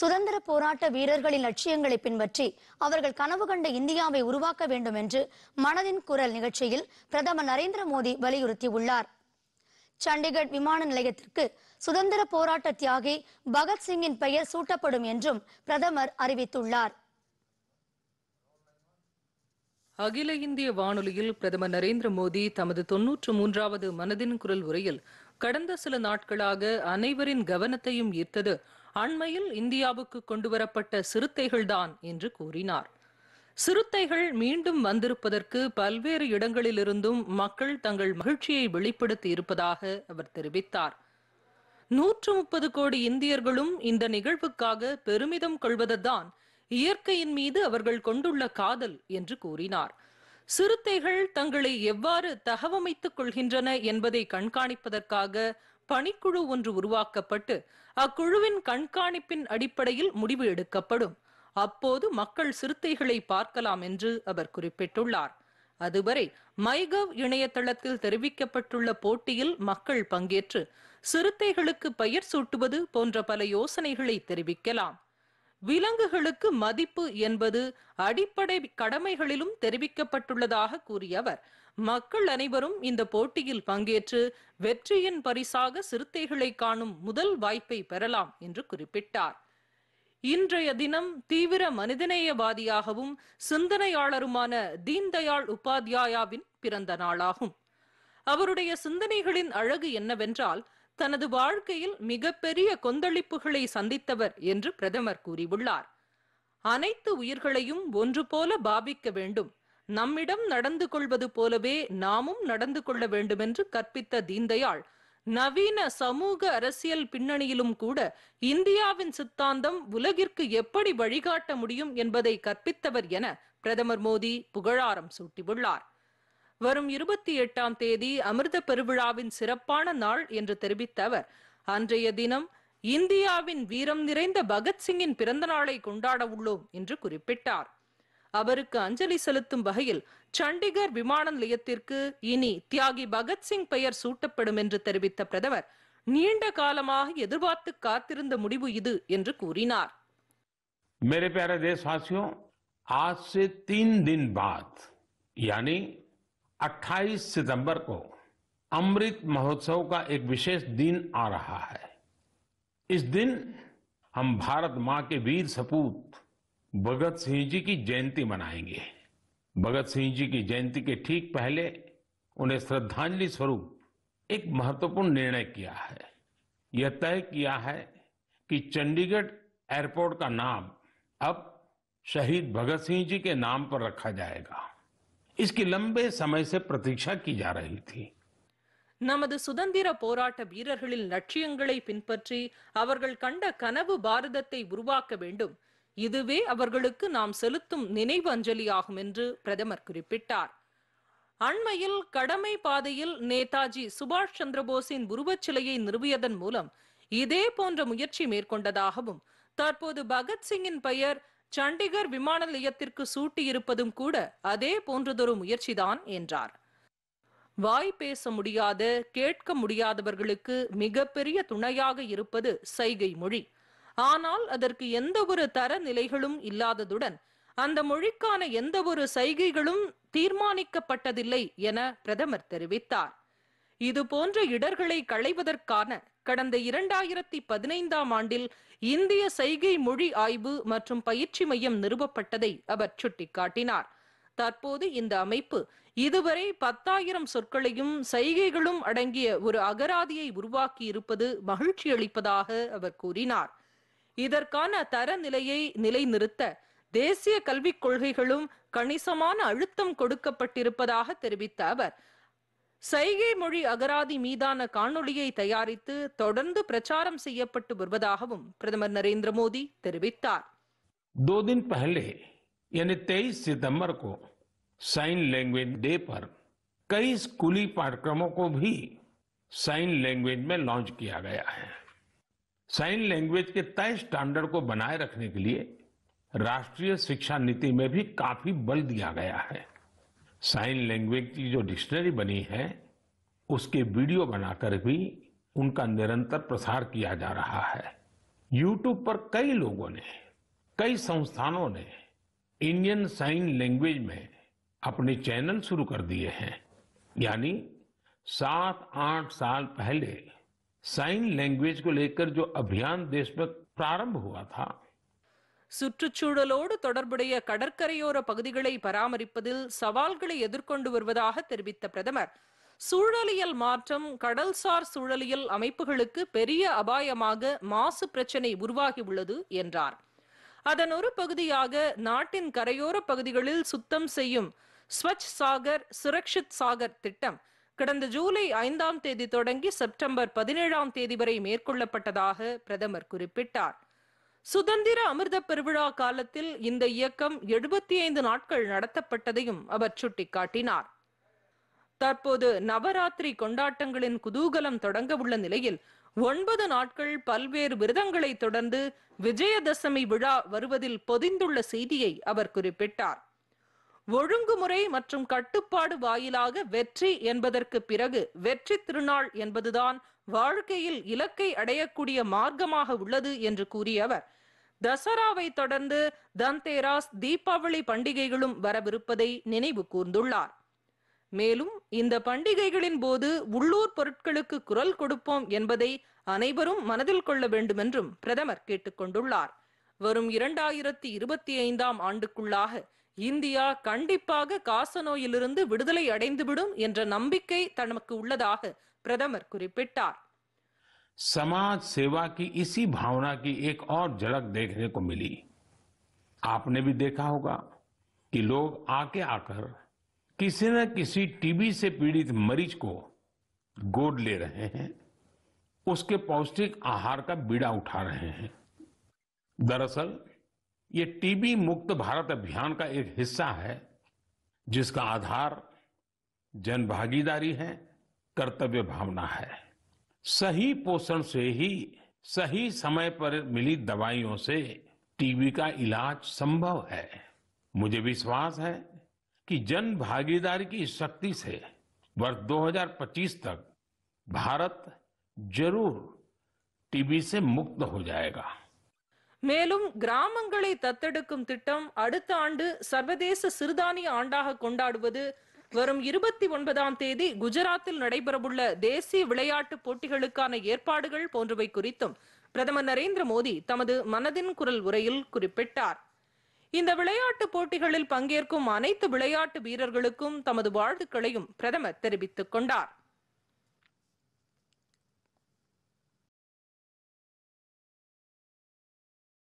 சுதந்திர போராட்ட வீரர்களின் லட்சியங்களை பின்பற்றி அவர்கள் கனவு கண்ட இந்தியாவை உருவாக்க வேண்டும் என்று மனதின் குரல் நிகழ்ச்சியில் பிரதமர் நரேந்திர மோடி வலியுறுத்தியுள்ளார் சண்டிகர் விமான நிலையத்திற்கு சுதந்திர போராட்ட தியாகி பகத்சிங்கின் பெயர் சூட்டப்படும் என்றும் பிரதமர் அறிவித்துள்ளார் அகில இந்திய வானொலியில் பிரதமர் நரேந்திர மோடி தமது தொன்னூற்று மூன்றாவது மனதின் குரல் உரையில் கடந்த சில நாட்களாக அனைவரின் கவனத்தையும் ஈர்த்தது அண்மையில் இந்தியாவுக்கு கொண்டுவரப்பட்ட சிறுத்தைகள்தான் என்று கூறினார் சிறுத்தைகள் மீண்டும் வந்திருப்பதற்கு பல்வேறு இடங்களிலிருந்தும் மக்கள் தங்கள் மகிழ்ச்சியை வெளிப்படுத்தி இருப்பதாக அவர் தெரிவித்தார் நூற்று முப்பது கோடி இந்தியர்களும் இந்த நிகழ்வுக்காக பெருமிதம் கொள்வதுதான் இயற்கையின் மீது அவர்கள் கொண்டுள்ள காதல் என்று கூறினார் சிறுத்தைகள் தங்களை எவ்வாறு தகவமைத்துக் கொள்கின்றன என்பதை கண்காணிப்பதற்காக பணிக்குழு ஒன்று உருவாக்கப்பட்டு அக்குழுவின் கண்காணிப்பின் அடிப்படையில் முடிவு எடுக்கப்படும் அப்போது மக்கள் சிறுத்தைகளை பார்க்கலாம் என்று அவர் குறிப்பிட்டுள்ளார் அதுவரை மைகவ் இணையதளத்தில் தெரிவிக்கப்பட்டுள்ள போட்டியில் மக்கள் பங்கேற்று சிறுத்தைகளுக்கு பெயர் சூட்டுவது போன்ற பல யோசனைகளை தெரிவிக்கலாம் விலங்குகளுக்கு மதிப்பு என்பது அடிப்படை கடமைகளிலும் தெரிவிக்கப்பட்டுள்ளதாக கூறிய அவர் மக்கள் அனைவரும் இந்த போட்டியில் பங்கேற்று வெற்றியின் பரிசாக சிறுத்தைகளை காணும் முதல் வாய்ப்பை பெறலாம் என்று குறிப்பிட்டார் இன்றைய தினம் தீவிர மனிதநேயவாதியாகவும் சிந்தனையாளருமான தீன்தயாள் உபாத்யாயாவின் பிறந்த நாளாகும் அவருடைய சிந்தனைகளின் அழகு என்னவென்றால் தனது வாழ்க்கையில் மிகப்பெரிய கொந்தளிப்புகளை சந்தித்தவர் என்று பிரதமர் கூறியுள்ளார் அனைத்து உயிர்களையும் ஒன்று போல பாவிக்க வேண்டும் நம்மிடம் நடந்து கொள்வது போலவே நாமும் நடந்து கொள்ள வேண்டுமென்று கற்பித்த தீன்தயாள் நவீன சமூக அரசியல் பின்னணியிலும் கூட இந்தியாவின் சித்தாந்தம் உலகிற்கு எப்படி வழிகாட்ட முடியும் என்பதை கற்பித்தவர் என பிரதமர் மோடி புகழாரம் சூட்டியுள்ளார் வரும் இருபத்தி எட்டாம் தேதி அமிர்த பெருவிழாவின் சிறப்பான நாள் என்று தெரிவித்த அவர் அன்றைய தினம் இந்தியாவின் வீரம் நிறைந்த பகத்சிங்கின் பிறந்த நாளை கொண்டாட உள்ளோம் என்று குறிப்பிட்டார் அவருக்கு அஞ்சலி செலுத்தும் வகையில் சண்டிகர் விமான நிலையத்திற்கு இனி தியாகி பகத்சிங் பெயர் சூட்டப்படும் என்று தெரிவித்த பிரதமர் நீண்ட காலமாக எதிர்பார்த்து காத்திருந்த முடிவு இது என்று கூறினார் मेरे प्यारे देशवासियों आज से तीन दिन बाद यानी 28 सितंबर को अमृत महोत्सव का एक विशेष दिन आ रहा है इस दिन हम भारत मां के वीर सपूत भगत सिंह जी की जयंती मनाएंगे भगत सिंह जी की जयंती के ठीक पहले उन्हें श्रद्धांजलि स्वरूप एक महत्वपूर्ण निर्णय किया है यह तय किया है कि चंडीगढ़ एयरपोर्ट का नाम अब शहीद भगत सिंह जी के नाम पर रखा जाएगा इसकी लंबे समय से प्रतीक्षा की जा रही थी நமது சுதந்திர போராட்ட வீரர்களின் லட்சியங்களை பின்பற்றி அவர்கள் கண்ட கனவு பாரதத்தை உருவாக்க வேண்டும் இதுவே அவர்களுக்கு நாம் செலுத்தும் நினைவு அஞ்சலி ஆகும் என்று பிரதமர் குறிப்பிட்டார் அண்மையில் கடமை பாதையில் நேதாஜி சுபாஷ் சந்திரபோஸின் உருவச்சிலையை நிறுவியதன் மூலம் இதே போன்ற முயற்சி மேற்கொண்டதாகவும் தற்போது பகத்சிங்கின் பெயர் சண்டிகர் விமான நிலையத்திற்கு சூட்டியிருப்பதும் கூட அதே போன்றதொரு முயற்சிதான் என்றார் வாய் பேச முடியாத கேட்க முடியாதவர்களுக்கு மிகப்பெரிய துணையாக இருப்பது சைகை மொழி ஆனால் அதற்கு எந்த ஒரு தரநிலைகளும் இல்லாததுடன் அந்த மொழிக்கான எந்த ஒரு சைகைகளும் தீர்மானிக்கப்பட்டதில்லை என பிரதமர் தெரிவித்தார் இது போன்ற இடர்களை களைவதற்கான கடந்த இரண்டாயிரத்தி பதினைந்தாம் ஆண்டில் இந்திய சைகை மொழி ஆய்வு மற்றும் பயிற்சி மையம் நிறுவப்பட்டதை அவர் சுட்டிக்காட்டினார் தற்போது இந்த அமைப்பு இதுவரை பத்தாயிரம் சொற்களையும் சைகைகளும் அடங்கிய ஒரு அகராதியை உருவாக்கி இருப்பது மகிழ்ச்சி அளிப்பதாக அவர் கூறினார் இதற்கான தரநிலையை நிலைநிறுத்த தேசிய கல்விக் கொள்கைகளும் கணிசமான அழுத்தம் கொடுக்கப்பட்டிருப்பதாக தெரிவித்த அவர் சைகை மொழி அகராதி மீதான காணொளியை தயாரித்து தொடர்ந்து பிரச்சாரம் செய்யப்பட்டு வருவதாகவும் பிரதமர் मोदी தெரிவித்தார் दो दिन पहले यानी तेईस सितंबर को साइन लैंग्वेज डे पर कई स्कूली पाठ्यक्रमों को भी साइन लैंग्वेज में लॉन्च किया गया है साइन लैंग्वेज के तय स्टैंडर्ड को बनाए रखने के लिए राष्ट्रीय शिक्षा नीति में भी काफी बल दिया गया है साइन लैंग्वेज की जो डिक्शनरी बनी है उसके वीडियो बनाकर भी उनका निरंतर प्रसार किया जा रहा है यूट्यूब पर कई लोगों ने कई संस्थानों ने इंडियन साइन लैंग्वेज में अपने चैनल शुरू कर दिए हैं यानी सात आठ साल पहले साइन लैंग्वेज को लेकर जो अभियान देश में प्रारंभ हुआ था சுற்றுச்சூழலோடு தொடர்புடைய கடற்கரையோர பகுதிகளை பராமரிப்பதில் சவால்களை எதிர்கொண்டு வருவதாக தெரிவித்த பிரதமர் சூழலியல் மாற்றம் கடல்சார் சூழலியல் அமைப்புகளுக்கு பெரிய அபாயமாக மாசு பிரச்சினை உருவாகியுள்ளது என்றார் அதன் ஒரு பகுதியாக நாட்டின் கரையோர பகுதிகளில் சுத்தம் செய்யும் ஸ்வச் சாகர் சுரக்ஷித் சாகர் திட்டம் கடந்த ஜூலை ஐந்தாம் தேதி தொடங்கி செப்டம்பர் பதினேழாம் தேதி வரை மேற்கொள்ளப்பட்டதாக பிரதமர் குறிப்பிட்டார் சுதந்திர அமிர்த பெருவிழா காலத்தில் இந்த இயக்கம் எழுபத்தி ஐந்து நாட்கள் நடத்தப்பட்டதையும் அவர் சுட்டிக்காட்டினார் தற்போது நவராத்திரி கொண்டாட்டங்களின் குதூகலம் தொடங்க உள்ள நிலையில் ஒன்பது நாட்கள் பல்வேறு விரதங்களை தொடர்ந்து விஜயதசமி விழா வருவதில் பொதிந்துள்ள செய்தியை அவர் குறிப்பிட்டார் ஒழுங்குமுறை மற்றும் கட்டுப்பாடு வாயிலாக வெற்றி என்பதற்கு பிறகு வெற்றி திருநாள் என்பதுதான் வாழ்க்கையில் இலக்கை அடையக்கூடிய மார்க்கமாக உள்ளது என்று கூறிய அவர் தசராவை தொடர்ந்து தன்தேராஸ் தீபாவளி பண்டிகைகளும் வரவிருப்பதை நினைவு கூர்ந்துள்ளார் மேலும் இந்த பண்டிகைகளின் போது உள்ளூர் பொருட்களுக்கு குரல் கொடுப்போம் என்பதை அனைவரும் மனதில் கொள்ள வேண்டுமென்றும் பிரதமர் கேட்டுக்கொண்டுள்ளார் வரும் இரண்டாயிரத்தி இருபத்தி ஐந்தாம் ஆண்டுக்குள்ளாக இந்தியா கண்டிப்பாக காசநோயிலிருந்து விடுதலை அடைந்துவிடும் என்ற நம்பிக்கை தனக்கு உள்ளதாக பிரதமர் குறிப்பிட்டார் समाज सेवा की इसी भावना की एक और झलक देखने को मिली आपने भी देखा होगा कि लोग आके आकर किसी न किसी टीबी से पीड़ित मरीज को गोद ले रहे हैं उसके पौष्टिक आहार का बीड़ा उठा रहे हैं दरअसल ये टीबी मुक्त भारत अभियान का एक हिस्सा है जिसका आधार जन भागीदारी है कर्तव्य भावना है सही पोषण से ही सही समय पर मिली दवाइयों से टीबी का इलाज संभव है मुझे विश्वास है कि जन भागीदारी की शक्ति से वर्ष 2025 तक भारत जरूर टीबी से मुक्त हो जाएगा மேலும் கிராமங்களை தத்தெடுக்கும் திட்டம் அடுத்த ஆண்டு சர்வதேச சிறுதானிய ஆண்டாக கொண்டாடுவது வரும் இருபத்தி ஒன்பதாம் தேதி குஜராத்தில் நடைபெறவுள்ள தேசிய விளையாட்டு போட்டிகளுக்கான ஏற்பாடுகள் போன்றவை குறித்தும் பிரதமர் நரேந்திர மோடி தமது மனதின் குரல் உரையில் குறிப்பிட்டார் இந்த விளையாட்டு போட்டிகளில் பங்கேற்கும் அனைத்து விளையாட்டு வீரர்களுக்கும் தமது வாழ்த்துக்களையும் பிரதமர் தெரிவித்துக் கொண்டார்